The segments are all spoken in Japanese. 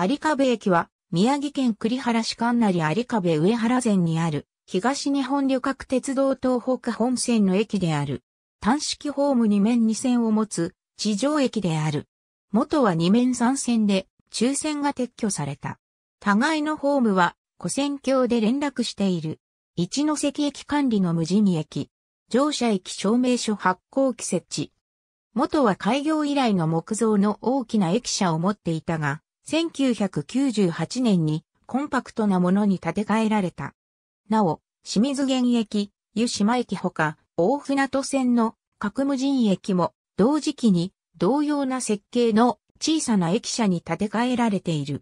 有壁駅は、宮城県栗原市関内有壁上原前にある、東日本旅客鉄道東北本線の駅である。単式ホーム2面2線を持つ、地上駅である。元は2面3線で、抽選が撤去された。互いのホームは、古線橋で連絡している。一ノ関駅管理の無人駅。乗車駅証明書発行機設置。元は開業以来の木造の大きな駅舎を持っていたが、1998年にコンパクトなものに建て替えられた。なお、清水現駅、湯島駅ほか、大船渡線の各無人駅も同時期に同様な設計の小さな駅舎に建て替えられている。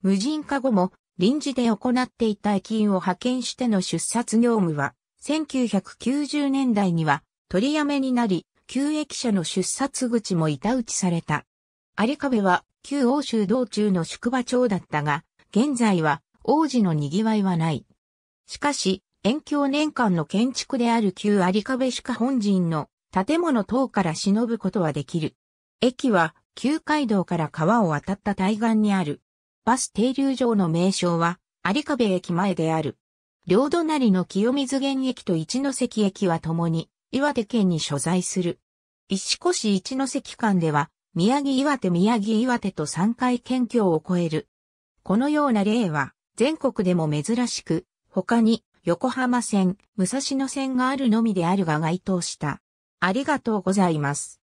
無人化後も臨時で行っていた駅員を派遣しての出札業務は、1990年代には取りやめになり、旧駅舎の出札口も板打ちされた。有壁は旧欧州道中の宿場町だったが、現在は王子の賑わいはない。しかし、遠京年間の建築である旧有壁主家本陣の建物等から忍ぶことはできる。駅は旧街道から川を渡った対岸にある。バス停留場の名称は有壁駅前である。両隣の清水源駅と一ノ関駅は共に岩手県に所在する。石越一ノ関間では宮城岩手宮城岩手と3回県境を超える。このような例は全国でも珍しく、他に横浜線、武蔵野線があるのみであるが該当した。ありがとうございます。